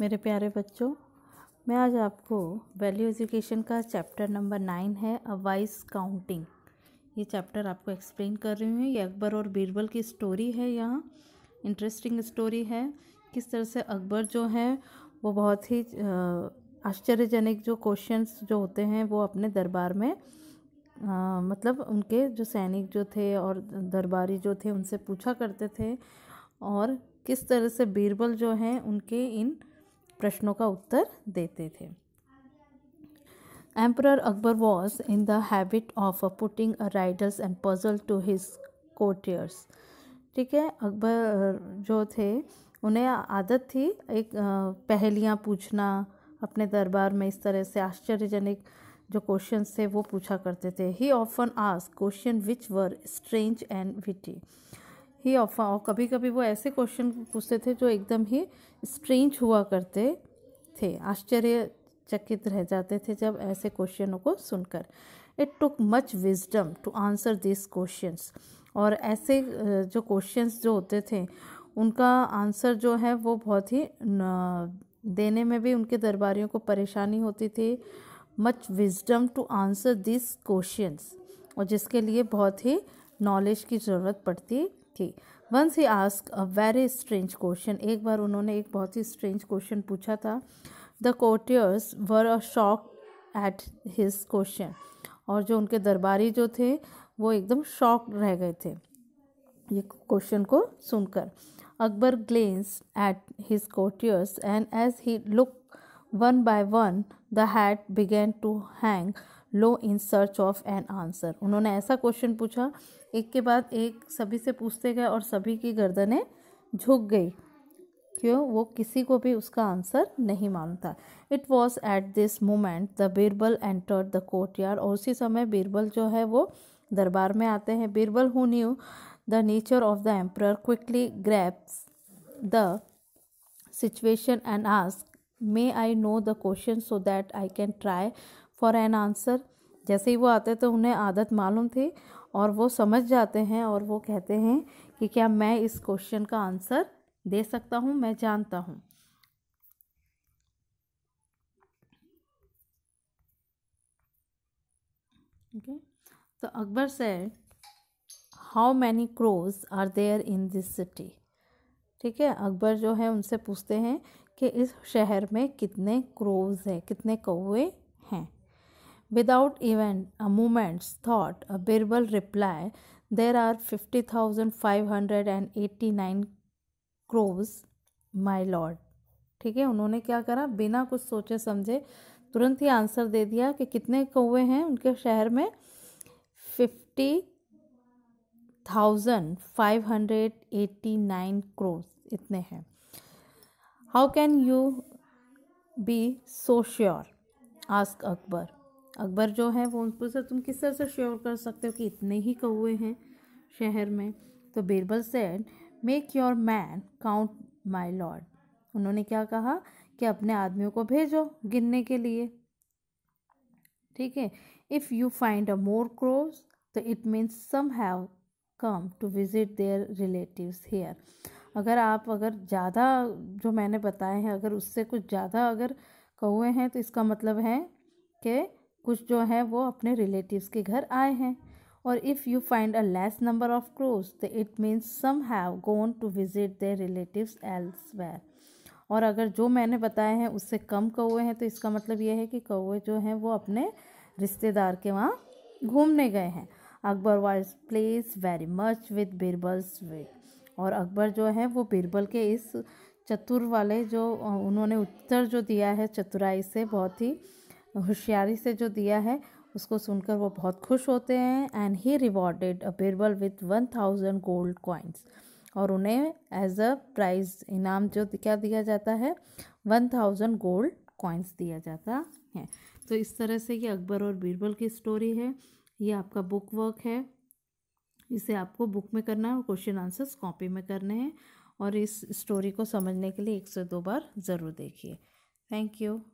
मेरे प्यारे बच्चों मैं आज आपको वैल्यू एजुकेशन का चैप्टर नंबर नाइन है अ वाइस काउंटिंग ये चैप्टर आपको एक्सप्लेन कर रही हूँ ये अकबर और बीरबल की स्टोरी है यहाँ इंटरेस्टिंग स्टोरी है किस तरह से अकबर जो है वो बहुत ही आश्चर्यजनक जो क्वेश्चंस जो होते हैं वो अपने दरबार में आ, मतलब उनके जो सैनिक जो थे और दरबारी जो थे उनसे पूछा करते थे और किस तरह से बीरबल जो हैं उनके इन प्रश्नों का उत्तर देते थे Emperor Akbar was in the of putting putting riddles and puzzle to his courtiers ठीक है अकबर जो थे उन्हें आदत थी एक पहेलियाँ पूछना अपने दरबार में इस तरह से आश्चर्यजनक जो क्वेश्चन थे वो पूछा करते थे he often ask question which were strange and witty he of और कभी कभी वो ऐसे क्वेश्चन पूछते थे जो एकदम ही स्ट्रेंज हुआ करते थे आश्चर्यचकित रह जाते थे जब ऐसे क्वेश्चनों को सुनकर it took much wisdom to answer this questions और ऐसे जो क्वेश्चंस जो होते थे उनका आंसर जो है वो बहुत ही देने में भी उनके दरबारियों को परेशानी होती थी much wisdom to answer this questions और जिसके लिए बहुत ही नॉलेज की ज़रूरत पड़ती थी once he ask a very strange question एक बार उन्होंने एक बहुत ही स्ट्रेंज क्वेश्चन पूछा था the courtiers were a shock at his question और जो उनके दरबारी जो थे वो एकदम शॉक रह गए थे ये क्वेश्चन को सुनकर Akbar glance at his courtiers and as he look one by one the head began to hang low in search of an answer उन्होंने ऐसा क्वेश्चन पूछा एक के बाद एक सभी से पूछते गए और सभी की गर्दनें झुक गई क्यों वो किसी को भी उसका आंसर नहीं मालूम था it was at this moment the Birbal enter the courtyard और उसी समय बीरबल जो है वो दरबार में आते हैं Birbal who knew the nature of the emperor quickly grasps the situation and ask may I know the question so that I can try for an answer जैसे ही वो आते तो उन्हें आदत मालूम थी और वो समझ जाते हैं और वो कहते हैं कि क्या मैं इस क्वेश्चन का आंसर दे सकता हूँ मैं जानता हूँ तो अकबर से how many crows are there in this city ठीक है अकबर जो है उनसे पूछते हैं कि इस शहर में कितने क्रोज हैं कितने कौए Without even a moment's thought, a Birbal reply, there are 50,589 crores, my lord. ठीक है उन्होंने क्या करा बिना कुछ सोचे समझे तुरंत ही आंसर दे दिया कि कितने कौए हैं उनके शहर में fifty thousand five hundred eighty nine crows इतने हैं how can you be so sure ask Akbar Akbar जो है वो से तुम किस तरह से श्योर कर सकते हो कि इतने ही कौए हैं शहर में तो Birbal said make your man count my lord उन्होंने क्या कहा कि अपने आदमियों को भेजो गिनने के लिए ठीक है if you find a more crows तो it means some have come to visit their relatives here अगर आप अगर ज़्यादा जो मैंने बताए हैं अगर उससे कुछ ज़्यादा अगर कौए हैं तो इसका मतलब है कि कुछ जो हैं वो अपने रिलेटिव्स के घर आए हैं और if you find a less number of crows तो it means some have gone to visit their else elsewhere और अगर जो मैंने बताए हैं उससे कम कौए हैं तो इसका मतलब ये है कि कौए जो हैं वो अपने रिश्तेदार के वहाँ घूमने गए हैं Akbar was pleased very much with Birbal's wit और अकबर जो है वो बीरबल के इस चतुर वाले जो उन्होंने उत्तर जो दिया है चतुराई से बहुत ही होशियारी से जो दिया है उसको सुनकर वो बहुत खुश होते हैं and he rewarded Birbal with one thousand gold coins और उन्हें एज अ प्राइज इनाम जो क्या दिया जाता है वन थाउजेंड गोल्ड कॉइन्स दिया जाता है तो इस तरह से ये अकबर और बीरबल की स्टोरी है ये आपका बुक वर्क है इसे आपको बुक में करना है और क्वेश्चन आंसर्स कॉपी में करने हैं और इस स्टोरी को समझने के लिए एक से दो बार ज़रूर देखिए थैंक यू